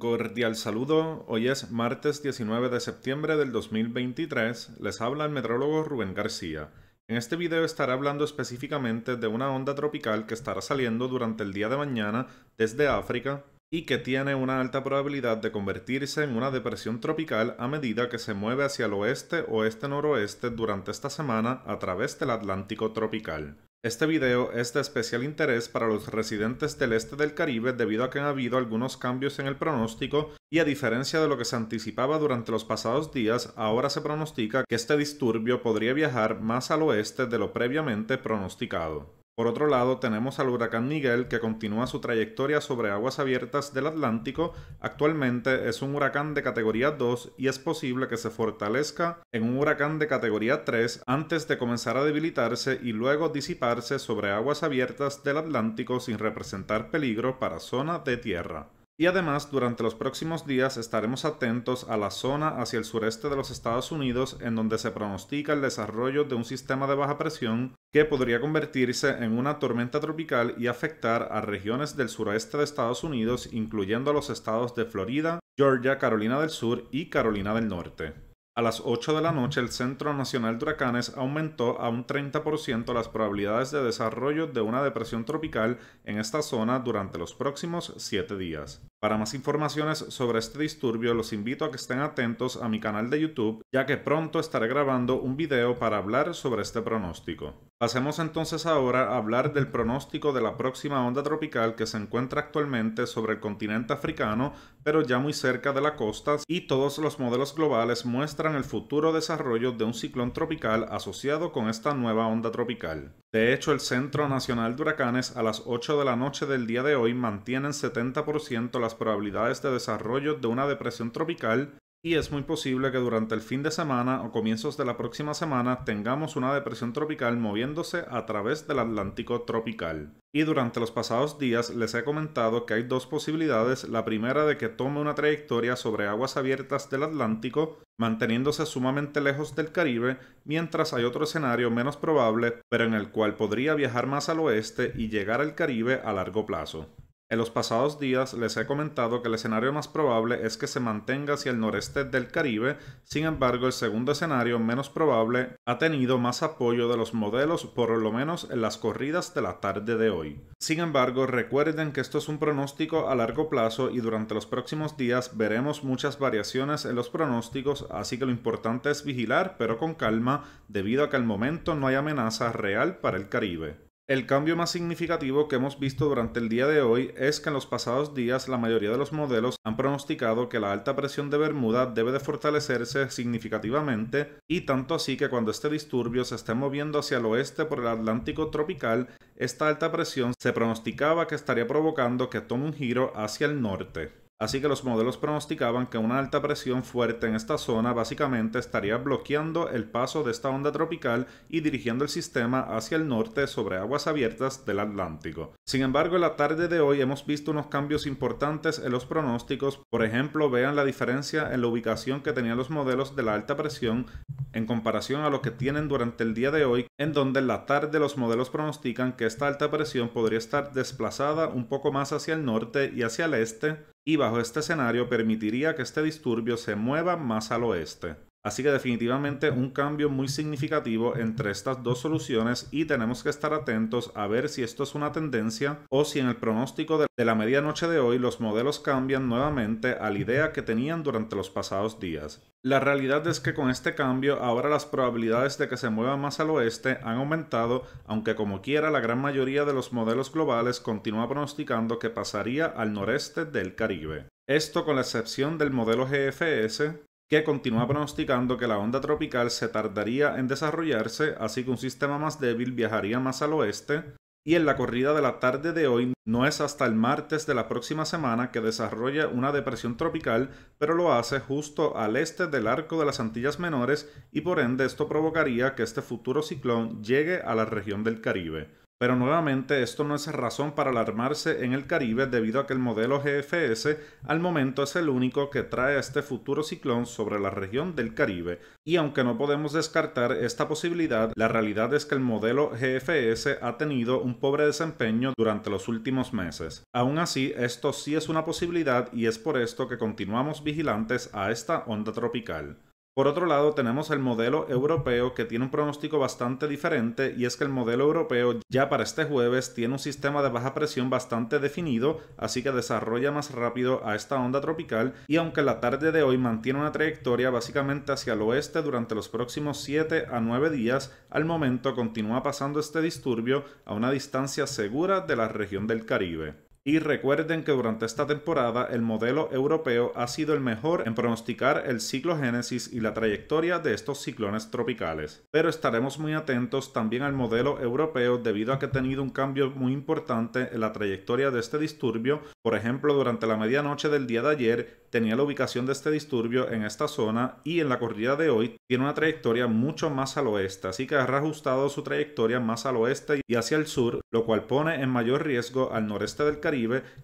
cordial saludo. Hoy es martes 19 de septiembre del 2023. Les habla el meteorólogo Rubén García. En este video estaré hablando específicamente de una onda tropical que estará saliendo durante el día de mañana desde África y que tiene una alta probabilidad de convertirse en una depresión tropical a medida que se mueve hacia el oeste o este noroeste durante esta semana a través del Atlántico tropical. Este video es de especial interés para los residentes del este del Caribe debido a que han habido algunos cambios en el pronóstico y a diferencia de lo que se anticipaba durante los pasados días, ahora se pronostica que este disturbio podría viajar más al oeste de lo previamente pronosticado. Por otro lado, tenemos al huracán Miguel que continúa su trayectoria sobre aguas abiertas del Atlántico. Actualmente es un huracán de categoría 2 y es posible que se fortalezca en un huracán de categoría 3 antes de comenzar a debilitarse y luego disiparse sobre aguas abiertas del Atlántico sin representar peligro para zona de tierra. Y además, durante los próximos días estaremos atentos a la zona hacia el sureste de los Estados Unidos en donde se pronostica el desarrollo de un sistema de baja presión que podría convertirse en una tormenta tropical y afectar a regiones del sureste de Estados Unidos, incluyendo los estados de Florida, Georgia, Carolina del Sur y Carolina del Norte. A las 8 de la noche, el Centro Nacional de Huracanes aumentó a un 30% las probabilidades de desarrollo de una depresión tropical en esta zona durante los próximos 7 días. Para más informaciones sobre este disturbio, los invito a que estén atentos a mi canal de YouTube, ya que pronto estaré grabando un video para hablar sobre este pronóstico. Pasemos entonces ahora a hablar del pronóstico de la próxima onda tropical que se encuentra actualmente sobre el continente africano, pero ya muy cerca de la costa, y todos los modelos globales muestran el futuro desarrollo de un ciclón tropical asociado con esta nueva onda tropical. De hecho, el Centro Nacional de Huracanes a las 8 de la noche del día de hoy mantiene en 70% las probabilidades de desarrollo de una depresión tropical y es muy posible que durante el fin de semana o comienzos de la próxima semana tengamos una depresión tropical moviéndose a través del Atlántico tropical. Y durante los pasados días les he comentado que hay dos posibilidades, la primera de que tome una trayectoria sobre aguas abiertas del Atlántico, manteniéndose sumamente lejos del Caribe, mientras hay otro escenario menos probable, pero en el cual podría viajar más al oeste y llegar al Caribe a largo plazo. En los pasados días les he comentado que el escenario más probable es que se mantenga hacia el noreste del Caribe, sin embargo el segundo escenario menos probable ha tenido más apoyo de los modelos por lo menos en las corridas de la tarde de hoy. Sin embargo, recuerden que esto es un pronóstico a largo plazo y durante los próximos días veremos muchas variaciones en los pronósticos, así que lo importante es vigilar pero con calma debido a que al momento no hay amenaza real para el Caribe. El cambio más significativo que hemos visto durante el día de hoy es que en los pasados días la mayoría de los modelos han pronosticado que la alta presión de Bermuda debe de fortalecerse significativamente y tanto así que cuando este disturbio se esté moviendo hacia el oeste por el Atlántico tropical, esta alta presión se pronosticaba que estaría provocando que tome un giro hacia el norte. Así que los modelos pronosticaban que una alta presión fuerte en esta zona básicamente estaría bloqueando el paso de esta onda tropical y dirigiendo el sistema hacia el norte sobre aguas abiertas del Atlántico. Sin embargo, en la tarde de hoy hemos visto unos cambios importantes en los pronósticos. Por ejemplo, vean la diferencia en la ubicación que tenían los modelos de la alta presión en comparación a lo que tienen durante el día de hoy, en donde en la tarde los modelos pronostican que esta alta presión podría estar desplazada un poco más hacia el norte y hacia el este y bajo este escenario permitiría que este disturbio se mueva más al oeste. Así que definitivamente un cambio muy significativo entre estas dos soluciones y tenemos que estar atentos a ver si esto es una tendencia o si en el pronóstico de la medianoche de hoy los modelos cambian nuevamente a la idea que tenían durante los pasados días. La realidad es que con este cambio ahora las probabilidades de que se mueva más al oeste han aumentado, aunque como quiera la gran mayoría de los modelos globales continúa pronosticando que pasaría al noreste del Caribe. Esto con la excepción del modelo GFS, que continúa pronosticando que la onda tropical se tardaría en desarrollarse, así que un sistema más débil viajaría más al oeste, y en la corrida de la tarde de hoy no es hasta el martes de la próxima semana que desarrolla una depresión tropical, pero lo hace justo al este del arco de las Antillas Menores y por ende esto provocaría que este futuro ciclón llegue a la región del Caribe. Pero nuevamente esto no es razón para alarmarse en el Caribe debido a que el modelo GFS al momento es el único que trae este futuro ciclón sobre la región del Caribe. Y aunque no podemos descartar esta posibilidad, la realidad es que el modelo GFS ha tenido un pobre desempeño durante los últimos meses. Aún así, esto sí es una posibilidad y es por esto que continuamos vigilantes a esta onda tropical. Por otro lado, tenemos el modelo europeo que tiene un pronóstico bastante diferente y es que el modelo europeo ya para este jueves tiene un sistema de baja presión bastante definido, así que desarrolla más rápido a esta onda tropical y aunque la tarde de hoy mantiene una trayectoria básicamente hacia el oeste durante los próximos 7 a 9 días, al momento continúa pasando este disturbio a una distancia segura de la región del Caribe. Y recuerden que durante esta temporada el modelo europeo ha sido el mejor en pronosticar el ciclo Génesis y la trayectoria de estos ciclones tropicales. Pero estaremos muy atentos también al modelo europeo debido a que ha tenido un cambio muy importante en la trayectoria de este disturbio. Por ejemplo, durante la medianoche del día de ayer tenía la ubicación de este disturbio en esta zona y en la corrida de hoy tiene una trayectoria mucho más al oeste, así que ha reajustado su trayectoria más al oeste y hacia el sur, lo cual pone en mayor riesgo al noreste del Caribe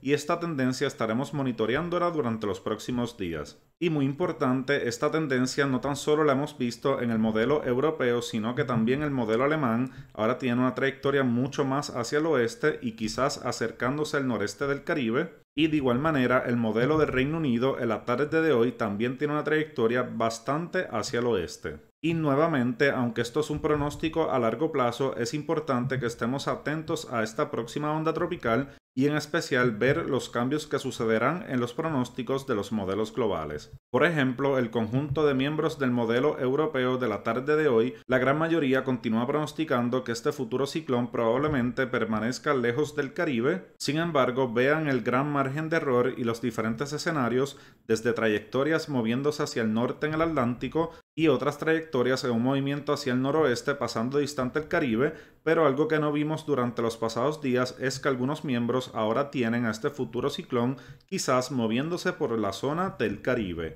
y esta tendencia estaremos monitoreándola durante los próximos días. Y muy importante, esta tendencia no tan solo la hemos visto en el modelo europeo, sino que también el modelo alemán ahora tiene una trayectoria mucho más hacia el oeste y quizás acercándose al noreste del Caribe. Y de igual manera, el modelo del Reino Unido en la tarde de hoy también tiene una trayectoria bastante hacia el oeste. Y nuevamente, aunque esto es un pronóstico a largo plazo, es importante que estemos atentos a esta próxima onda tropical y en especial ver los cambios que sucederán en los pronósticos de los modelos globales. Por ejemplo, el conjunto de miembros del modelo europeo de la tarde de hoy, la gran mayoría continúa pronosticando que este futuro ciclón probablemente permanezca lejos del Caribe. Sin embargo, vean el gran margen de error y los diferentes escenarios, desde trayectorias moviéndose hacia el norte en el Atlántico y otras trayectorias en un movimiento hacia el noroeste pasando distante el Caribe, pero algo que no vimos durante los pasados días es que algunos miembros ahora tienen a este futuro ciclón quizás moviéndose por la zona del Caribe.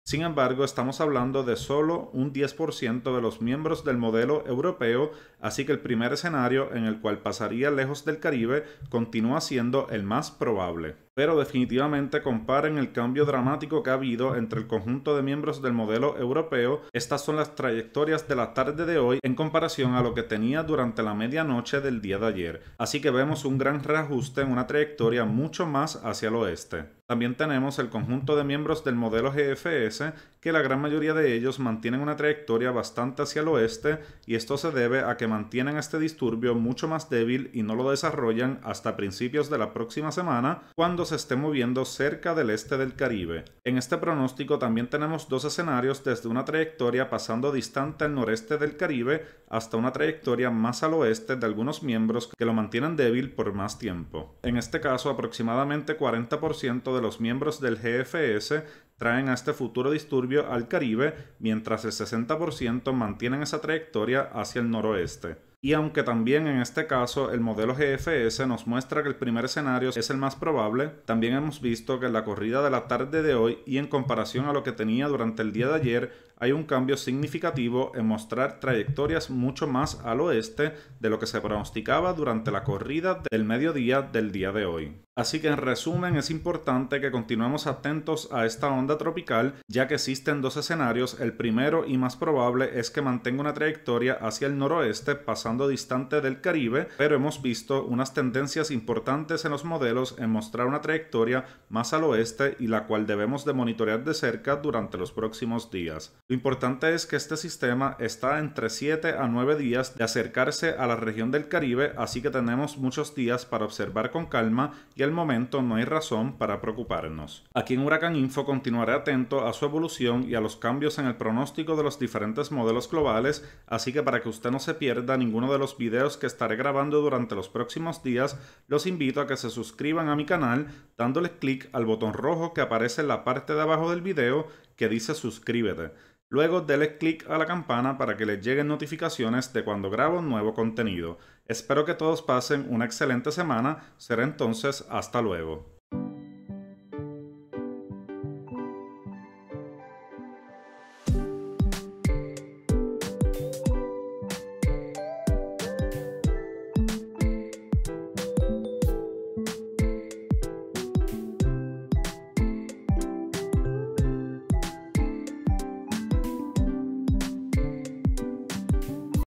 Sin embargo, estamos hablando de solo un 10% de los miembros del modelo europeo, así que el primer escenario en el cual pasaría lejos del Caribe continúa siendo el más probable. Pero definitivamente comparen el cambio dramático que ha habido entre el conjunto de miembros del modelo europeo. Estas son las trayectorias de la tarde de hoy en comparación a lo que tenía durante la medianoche del día de ayer. Así que vemos un gran reajuste en una trayectoria mucho más hacia el oeste. También tenemos el conjunto de miembros del modelo GFS que la gran mayoría de ellos mantienen una trayectoria bastante hacia el oeste y esto se debe a que mantienen este disturbio mucho más débil y no lo desarrollan hasta principios de la próxima semana cuando se esté moviendo cerca del este del Caribe. En este pronóstico también tenemos dos escenarios desde una trayectoria pasando distante al noreste del Caribe hasta una trayectoria más al oeste de algunos miembros que lo mantienen débil por más tiempo. En este caso aproximadamente 40% de los miembros del GFS traen a este futuro disturbio al Caribe, mientras el 60% mantienen esa trayectoria hacia el noroeste. Y aunque también en este caso el modelo GFS nos muestra que el primer escenario es el más probable, también hemos visto que en la corrida de la tarde de hoy y en comparación a lo que tenía durante el día de ayer, hay un cambio significativo en mostrar trayectorias mucho más al oeste de lo que se pronosticaba durante la corrida del mediodía del día de hoy. Así que en resumen es importante que continuemos atentos a esta onda tropical ya que existen dos escenarios, el primero y más probable es que mantenga una trayectoria hacia el noroeste pasando distante del Caribe, pero hemos visto unas tendencias importantes en los modelos en mostrar una trayectoria más al oeste y la cual debemos de monitorear de cerca durante los próximos días. Lo importante es que este sistema está entre 7 a 9 días de acercarse a la región del Caribe, así que tenemos muchos días para observar con calma y al momento no hay razón para preocuparnos. Aquí en Huracán Info continuaré atento a su evolución y a los cambios en el pronóstico de los diferentes modelos globales, así que para que usted no se pierda ninguno de los videos que estaré grabando durante los próximos días, los invito a que se suscriban a mi canal dándole clic al botón rojo que aparece en la parte de abajo del video que dice suscríbete. Luego denle clic a la campana para que les lleguen notificaciones de cuando grabo nuevo contenido. Espero que todos pasen una excelente semana. Será entonces hasta luego.